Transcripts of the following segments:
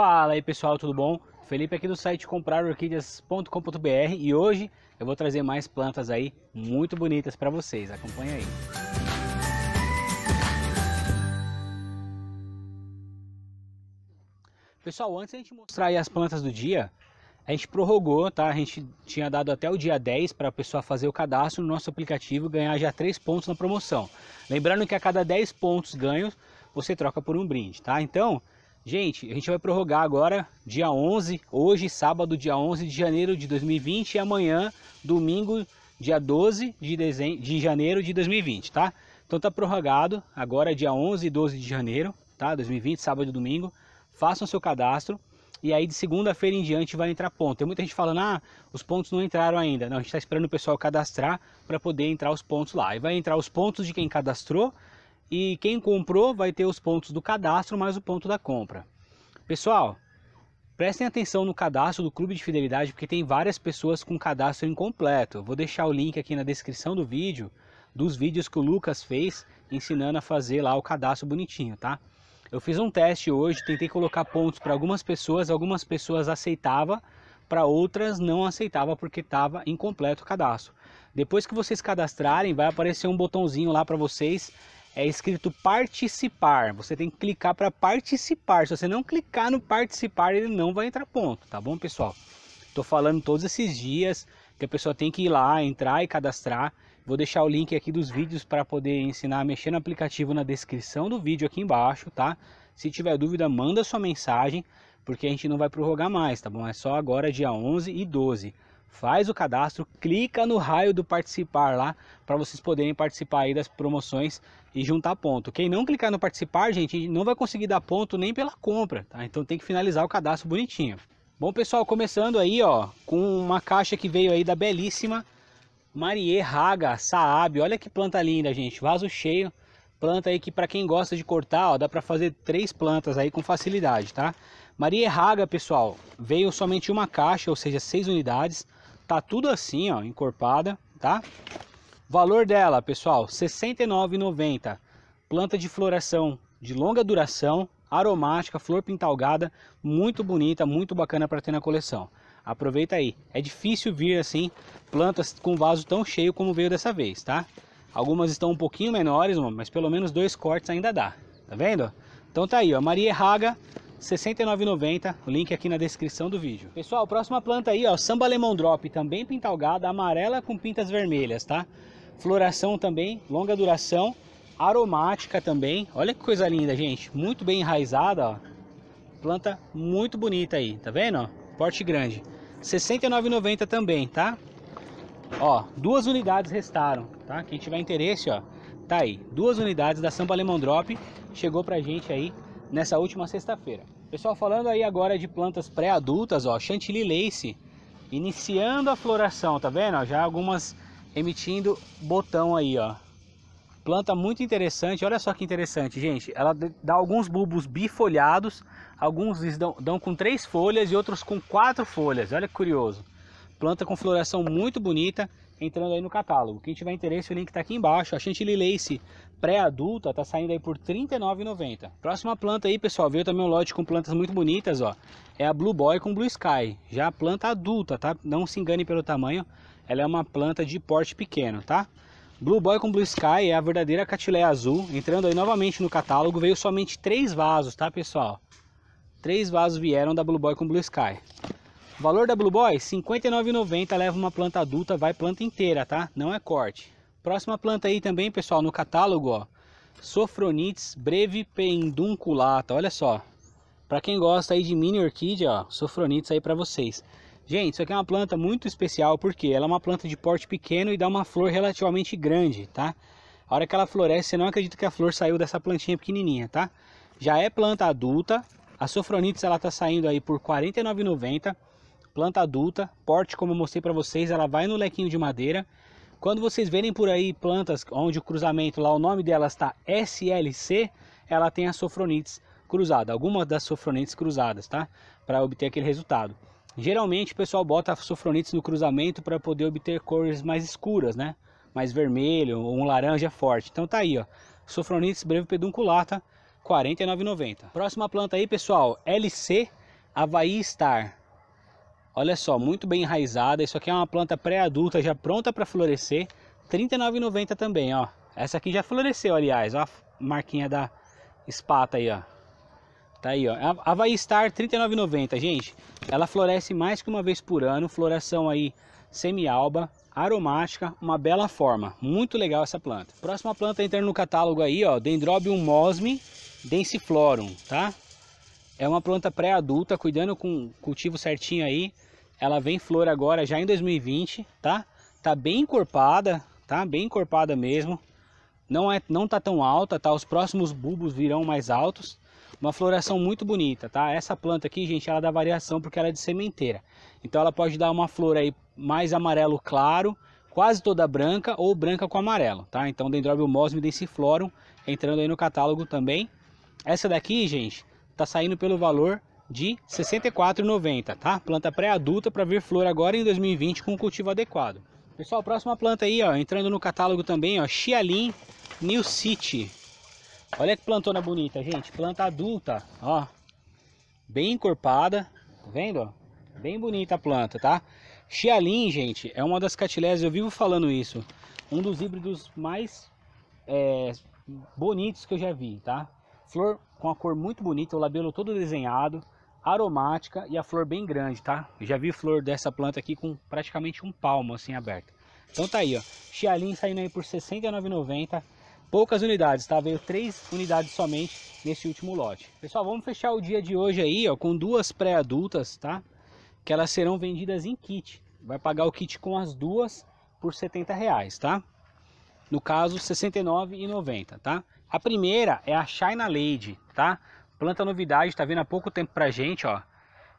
Fala aí pessoal, tudo bom? Felipe aqui do site comprarorquídeas.com.br e hoje eu vou trazer mais plantas aí muito bonitas para vocês. Acompanha aí. Pessoal, antes de a gente mostrar aí as plantas do dia, a gente prorrogou, tá? A gente tinha dado até o dia 10 para a pessoa fazer o cadastro no nosso aplicativo e ganhar já 3 pontos na promoção. Lembrando que a cada 10 pontos ganhos, você troca por um brinde, tá? Então, Gente, a gente vai prorrogar agora, dia 11, hoje, sábado, dia 11 de janeiro de 2020 e amanhã, domingo, dia 12 de, dezembro, de janeiro de 2020, tá? Então tá prorrogado, agora é dia 11 e 12 de janeiro, tá? 2020, sábado e domingo. Façam seu cadastro e aí de segunda-feira em diante vai entrar ponto. Tem muita gente falando, ah, os pontos não entraram ainda. Não, a gente está esperando o pessoal cadastrar para poder entrar os pontos lá. E vai entrar os pontos de quem cadastrou e quem comprou vai ter os pontos do cadastro mais o ponto da compra. Pessoal, prestem atenção no cadastro do Clube de Fidelidade porque tem várias pessoas com cadastro incompleto. vou deixar o link aqui na descrição do vídeo dos vídeos que o Lucas fez ensinando a fazer lá o cadastro bonitinho, tá? Eu fiz um teste hoje, tentei colocar pontos para algumas pessoas, algumas pessoas aceitava, para outras não aceitava porque estava incompleto o cadastro. Depois que vocês cadastrarem, vai aparecer um botãozinho lá para vocês é escrito participar. Você tem que clicar para participar. Se você não clicar no participar, ele não vai entrar ponto, tá bom, pessoal? Estou falando todos esses dias que a pessoa tem que ir lá, entrar e cadastrar. Vou deixar o link aqui dos vídeos para poder ensinar a mexer no aplicativo na descrição do vídeo aqui embaixo, tá? Se tiver dúvida, manda sua mensagem, porque a gente não vai prorrogar mais, tá bom? É só agora dia 11 e 12 faz o cadastro, clica no raio do participar lá para vocês poderem participar aí das promoções e juntar ponto. Quem não clicar no participar, gente, não vai conseguir dar ponto nem pela compra, tá? Então tem que finalizar o cadastro bonitinho. Bom, pessoal, começando aí, ó, com uma caixa que veio aí da belíssima Marie Raga Saab. Olha que planta linda, gente. Vaso cheio. Planta aí que para quem gosta de cortar, ó, dá para fazer três plantas aí com facilidade, tá? Maria Raga, pessoal, veio somente uma caixa, ou seja, seis unidades Tá tudo assim, ó, encorpada, tá? Valor dela, pessoal, R$ 69,90. Planta de floração de longa duração, aromática, flor pintalgada, muito bonita, muito bacana para ter na coleção. Aproveita aí. É difícil vir assim plantas com vaso tão cheio como veio dessa vez, tá? Algumas estão um pouquinho menores, mas pelo menos dois cortes ainda dá. Tá vendo? Então tá aí, ó, Maria Erraga, 69,90, link aqui na descrição do vídeo. Pessoal, próxima planta aí, ó, Samba Lemon Drop, também pintalgada, amarela com pintas vermelhas, tá? Floração também, longa duração, aromática também. Olha que coisa linda, gente, muito bem enraizada, ó. Planta muito bonita aí, tá vendo? Ó? Porte grande. 69,90 também, tá? Ó, duas unidades restaram, tá? Quem tiver interesse, ó, tá aí. Duas unidades da Samba Lemon Drop chegou pra gente aí nessa última sexta-feira. Pessoal, falando aí agora de plantas pré-adultas, ó, Chantilly Lace, iniciando a floração, tá vendo? já algumas emitindo botão aí, ó. Planta muito interessante, olha só que interessante, gente. Ela dá alguns bulbos bifolhados, alguns dão, dão com três folhas e outros com quatro folhas, olha que curioso. Planta com floração muito bonita, entrando aí no catálogo. Quem tiver interesse, o link está aqui embaixo. A Chantilly Lace pré-adulta tá saindo aí por R$ 39,90. Próxima planta aí, pessoal, veio também um lote com plantas muito bonitas, ó. É a Blue Boy com Blue Sky. Já a é planta adulta, tá? Não se engane pelo tamanho, ela é uma planta de porte pequeno, tá? Blue Boy com Blue Sky é a verdadeira catileia azul. Entrando aí novamente no catálogo, veio somente três vasos, tá, pessoal? Três vasos vieram da Blue Boy com Blue Sky. O valor da Blue Boy, R$ 59,90, leva uma planta adulta, vai planta inteira, tá? Não é corte. Próxima planta aí também, pessoal, no catálogo, ó. Sofronites breve pendunculata, olha só. Para quem gosta aí de mini orquídea, ó, Sofronites aí para vocês. Gente, isso aqui é uma planta muito especial porque ela é uma planta de porte pequeno e dá uma flor relativamente grande, tá? A hora que ela floresce, você não acredita que a flor saiu dessa plantinha pequenininha, tá? Já é planta adulta. A Sofronites ela tá saindo aí por R$ 49,90. Planta adulta, porte como eu mostrei para vocês, ela vai no lequinho de madeira. Quando vocês verem por aí plantas onde o cruzamento lá, o nome delas está SLC, ela tem a sofronites cruzada, algumas das sofronites cruzadas, tá? Para obter aquele resultado. Geralmente o pessoal bota sofronites no cruzamento para poder obter cores mais escuras, né? Mais vermelho um laranja forte. Então tá aí, ó. Sofronites breve pedunculata, tá? R$ 49,90. Próxima planta aí, pessoal, LC Havaí Star. Olha só, muito bem enraizada. Isso aqui é uma planta pré-adulta já pronta para florescer. R$39,90 39,90 também, ó. Essa aqui já floresceu, aliás, ó a marquinha da espata aí, ó. Tá aí, ó. A Havaí Star 39,90, gente. Ela floresce mais que uma vez por ano, floração aí semi-alba, aromática, uma bela forma. Muito legal essa planta. Próxima planta entrando no catálogo aí, ó, Dendrobium mosme densiflorum, tá? É uma planta pré-adulta, cuidando com o cultivo certinho aí. Ela vem flor agora já em 2020, tá? Tá bem encorpada, tá? Bem encorpada mesmo. Não é, não tá tão alta, tá? Os próximos bulbos virão mais altos. Uma floração muito bonita, tá? Essa planta aqui, gente, ela dá variação porque ela é de sementeira. Então ela pode dar uma flor aí mais amarelo claro, quase toda branca ou branca com amarelo, tá? Então Dendrobium mosme densiflorum entrando aí no catálogo também. Essa daqui, gente, tá saindo pelo valor de R$ 64,90, tá? Planta pré-adulta para ver flor agora em 2020 com cultivo adequado. Pessoal, próxima planta aí, ó, entrando no catálogo também, ó, Xialin New City. Olha que plantona bonita, gente, planta adulta, ó. Bem encorpada, tá vendo, ó? Bem bonita a planta, tá? Xialin, gente, é uma das catilésias, eu vivo falando isso, um dos híbridos mais é, bonitos que eu já vi, tá? Flor com a cor muito bonita, o labelo todo desenhado, aromática e a flor bem grande, tá? Eu já vi flor dessa planta aqui com praticamente um palmo assim aberta. Então tá aí, ó. Chialim saindo aí por R$ 69,90. Poucas unidades, tá? Veio três unidades somente nesse último lote. Pessoal, vamos fechar o dia de hoje aí, ó, com duas pré-adultas, tá? Que elas serão vendidas em kit. Vai pagar o kit com as duas por R$ 70 reais, tá? No caso, R$ 69,90, tá? A primeira é a China Lady, tá? Planta novidade, está vindo há pouco tempo pra gente, ó.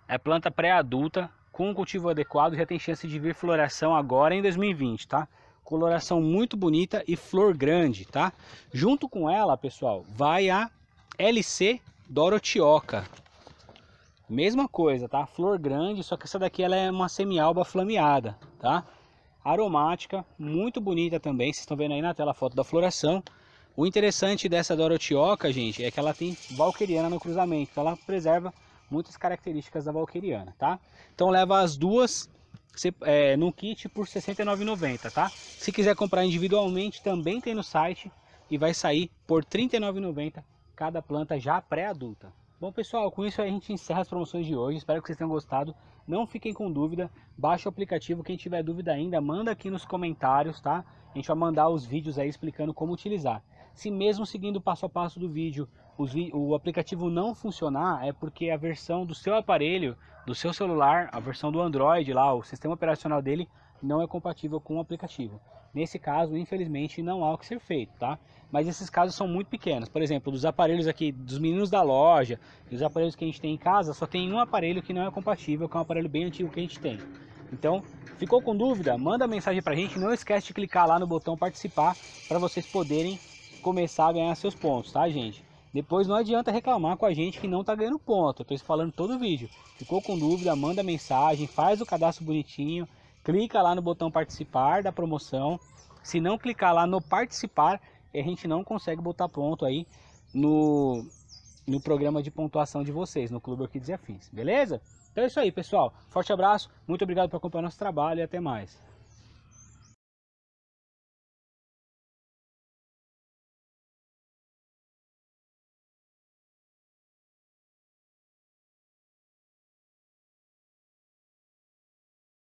É planta pré-adulta, com um cultivo adequado, já tem chance de vir floração agora em 2020, tá? Coloração muito bonita e flor grande, tá? Junto com ela, pessoal, vai a LC Dorotioca. Mesma coisa, tá? Flor grande, só que essa daqui ela é uma semi-alba flameada, tá? Aromática, muito bonita também, vocês estão vendo aí na tela a foto da floração. O interessante dessa Dorotioca, gente, é que ela tem valqueriana no cruzamento, então ela preserva muitas características da valqueriana, tá? Então leva as duas é, num kit por R$ 69,90, tá? Se quiser comprar individualmente, também tem no site e vai sair por R$ 39,90 cada planta já pré-adulta. Bom pessoal, com isso a gente encerra as promoções de hoje, espero que vocês tenham gostado. Não fiquem com dúvida, baixa o aplicativo, quem tiver dúvida ainda, manda aqui nos comentários, tá? A gente vai mandar os vídeos aí explicando como utilizar. Se mesmo seguindo o passo a passo do vídeo, o aplicativo não funcionar, é porque a versão do seu aparelho, do seu celular, a versão do Android lá, o sistema operacional dele não é compatível com o aplicativo. Nesse caso, infelizmente, não há o que ser feito, tá? Mas esses casos são muito pequenos. Por exemplo, dos aparelhos aqui, dos meninos da loja, dos aparelhos que a gente tem em casa, só tem um aparelho que não é compatível, que é um aparelho bem antigo que a gente tem. Então, ficou com dúvida? Manda mensagem pra gente, não esquece de clicar lá no botão participar para vocês poderem começar a ganhar seus pontos, tá, gente? Depois não adianta reclamar com a gente que não tá ganhando ponto. Eu tô falando todo o vídeo. Ficou com dúvida, manda mensagem, faz o cadastro bonitinho, clica lá no botão participar da promoção. Se não clicar lá no participar, a gente não consegue botar ponto aí no, no programa de pontuação de vocês, no Clube Orquídeas e Afins, beleza? Então é isso aí, pessoal. Forte abraço, muito obrigado por acompanhar nosso trabalho e até mais.